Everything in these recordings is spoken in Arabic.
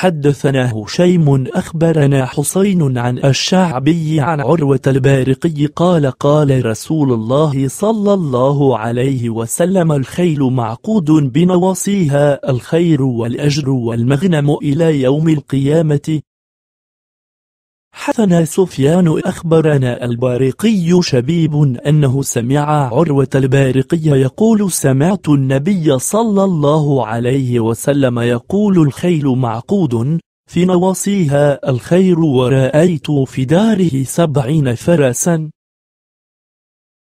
حدثنا هشيم أخبرنا حسين عن الشعبي عن عروة البارقي قال قال رسول الله صلى الله عليه وسلم الخيل معقود بنواصيها الخير والأجر والمغنم إلى يوم القيامة حثنا سفيان أخبرنا البارقي شبيب أنه سمع عروة البارقي يقول سمعت النبي صلى الله عليه وسلم يقول الخيل معقود في نواصيها الخير ورأيت في داره سبعين فرسا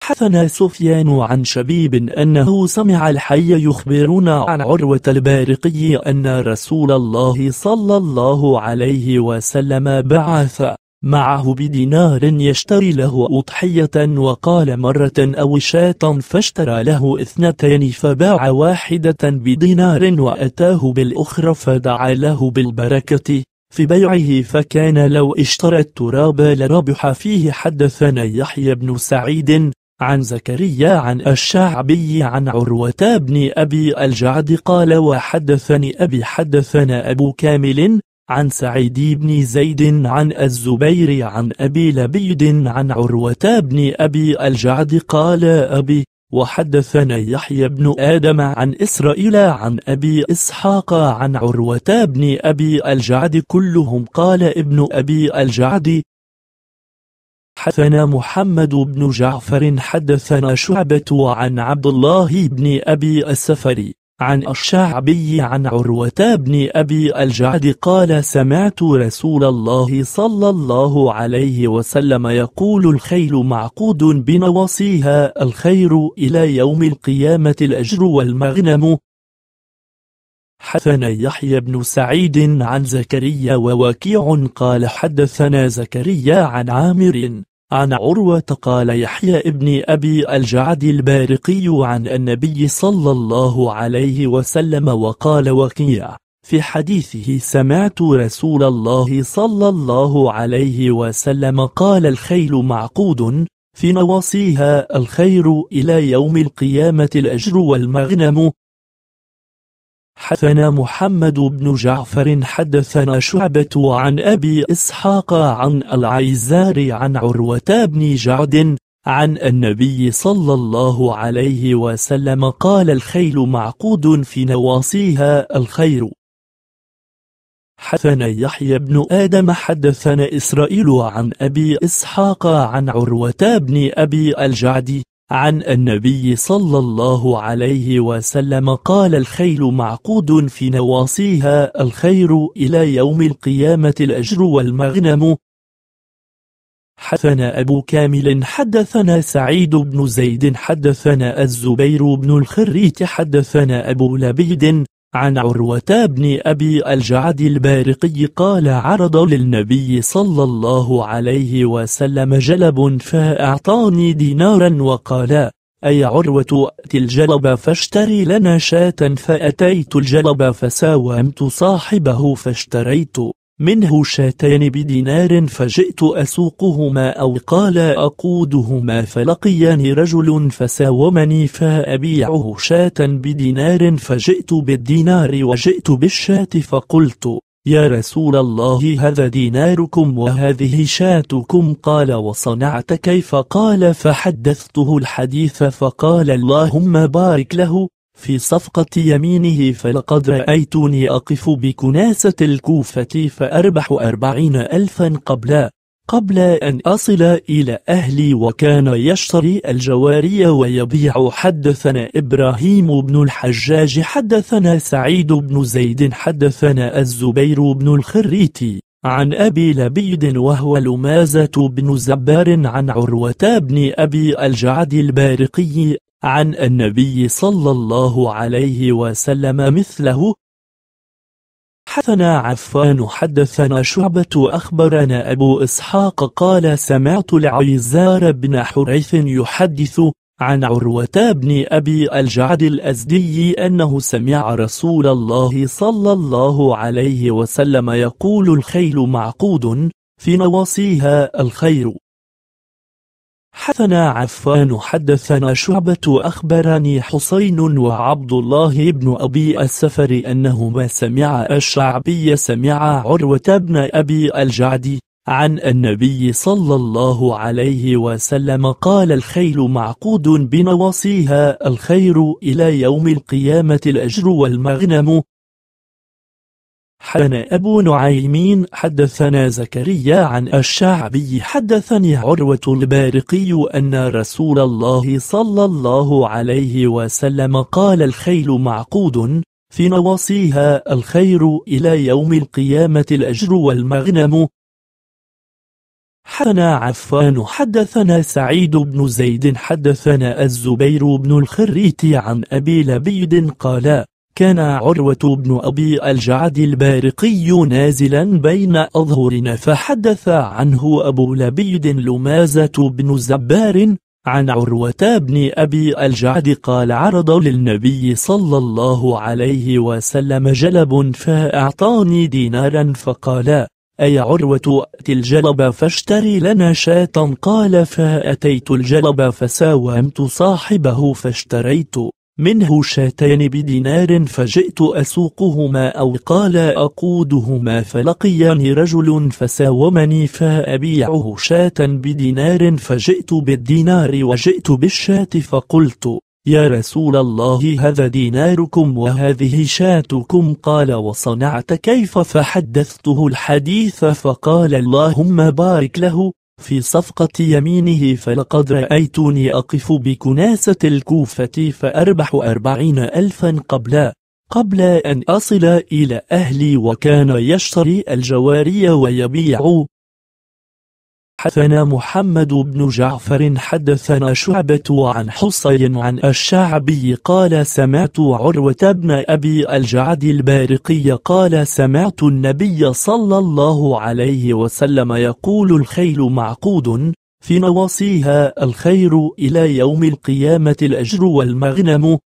حثنا سفيان عن شبيب أنه سمع الحي يخبرنا عن عروة البارقي أن رسول الله صلى الله عليه وسلم بعث معه بدينار يشتري له أضحية وقال مرة أو شاة فاشترى له اثنتين فباع واحدة بدينار وأتاه بالأخرى فدعا له بالبركة في بيعه فكان لو اشترى التراب لربح فيه حدثنا يحيى بن سعيد عن زكريا عن الشعبي عن عروة بن أبي الجعد قال وحدثني أبي حدثنا أبو كامل عن سعيد بن زيد عن الزبير عن أبي لبيد عن عروة بن أبي الجعد قال أبي وحدثنا يحيى بن آدم عن إسرائيل عن أبي إسحاق عن عروة بن أبي الجعد كلهم قال ابن أبي الجعد حدثنا محمد بن جعفر حدثنا شعبة عن عبد الله بن أبي السفري عن الشعبي عن عروة بن أبي الجعد قال سمعت رسول الله صلى الله عليه وسلم يقول الخيل معقود بنواصيها الخير إلى يوم القيامة الأجر والمغنم حدثنا يحيى بن سعيد عن زكريا ووكيع قال حدثنا زكريا عن عامر عن عروة قال يحيى ابن أبي الجعد البارقي عن النبي صلى الله عليه وسلم وقال وقيع في حديثه سمعت رسول الله صلى الله عليه وسلم قال الخيل معقود في نواصيها الخير إلى يوم القيامة الأجر والمغنم حدثنا محمد بن جعفر حدثنا شعبة عن أبي إسحاق عن العيزار عن عروة بن جعد عن النبي صلى الله عليه وسلم قال الخيل معقود في نواصيها الخير حدثنا يحيى بن آدم حدثنا إسرائيل عن أبي إسحاق عن عروة بن أبي الجعد عن النبي صلى الله عليه وسلم قال الخيل معقود في نواصيها الخير إلى يوم القيامة الأجر والمغنم حدثنا أبو كامل حدثنا سعيد بن زيد حدثنا الزبير بن الخريت حدثنا أبو لبيد عن عروة بن أبي الجعد البارقي قال عرض للنبي صلى الله عليه وسلم جلب فأعطاني دينارا وقال أي عروة أت الجلب فاشتري لنا شاة فأتيت الجلب فساومت صاحبه فاشتريت منه شاتان بدينار فجئت أسوقهما أو قال أقودهما فلقيان رجل فساومني فأبيعه شاة بدينار فجئت بالدينار وجئت بالشاة فقلت يا رسول الله هذا ديناركم وهذه شاتكم قال وصنعت كيف قال فحدثته الحديث فقال اللهم بارك له في صفقة يمينه فلقد رأيتني أقف بكناسة الكوفة فأربح أربعين ألفا قبل قبل أن أصل إلى أهلي وكان يشتري الجواري ويبيع حدثنا إبراهيم بن الحجاج حدثنا سعيد بن زيد حدثنا الزبير بن الخريتي عن أبي لبيد وهو لمازة بن زبار عن عروة بن أبي الجعد البارقي عن النبي صلى الله عليه وسلم مثله حدثنا عفان حدثنا شعبة أخبرنا أبو إسحاق قال سمعت العيزار بن حريث يحدث عن عروة بن أبي الجعد الأزدي أنه سمع رسول الله صلى الله عليه وسلم يقول الخيل معقود في نواصيها الخير حدثنا عفان حدثنا شعبة أخبرني حسين وعبد الله بن أبي السفر أنهما سمع الشعبي سمع عروة بن أبي الجعد عن النبي صلى الله عليه وسلم قال الخيل معقود بنواصيها الخير إلى يوم القيامة الأجر والمغنم حدثنا أبو نعيمين حدثنا زكريا عن الشعبي حدثني عروة البارقي أن رسول الله صلى الله عليه وسلم قال الخيل معقود في نواصيها الخير إلى يوم القيامة الأجر والمغنم حدثنا عفان حدثنا سعيد بن زيد حدثنا الزبير بن الخريت عن أبي لبيد قال كان عروة بن أبي الجعد البارقي نازلا بين أظهرنا فحدث عنه أبو لبيد لمازة بن زبار عن عروة بن أبي الجعد قال عرض للنبي صلى الله عليه وسلم جلب فأعطاني دينارا فقال أي عروة أت الجلب فاشتري لنا شاة قال فأتيت الجلب فساومت صاحبه فاشتريت منه شاتين بدينار فجئت أسوقهما أو قال أقودهما فلقياني رجل فساومني فأبيعه شاتا بدينار فجئت بالدينار وجئت بالشاة فقلت يا رسول الله هذا ديناركم وهذه شاتكم قال وصنعت كيف فحدثته الحديث فقال اللهم بارك له في صفقة يمينه فلقد رأيتني أقف بكناسة الكوفة فأربح أربعين ألفا قبل قبل أن أصل إلى أهلي وكان يشتري الجواري ويبيع حدثنا محمد بن جعفر حدثنا شعبة عن حصين عن الشعبي قال سمعت عروة بن أبي الجعد البارقي قال سمعت النبي صلى الله عليه وسلم يقول الخيل معقود في نواصيها الخير إلى يوم القيامة الأجر والمغنم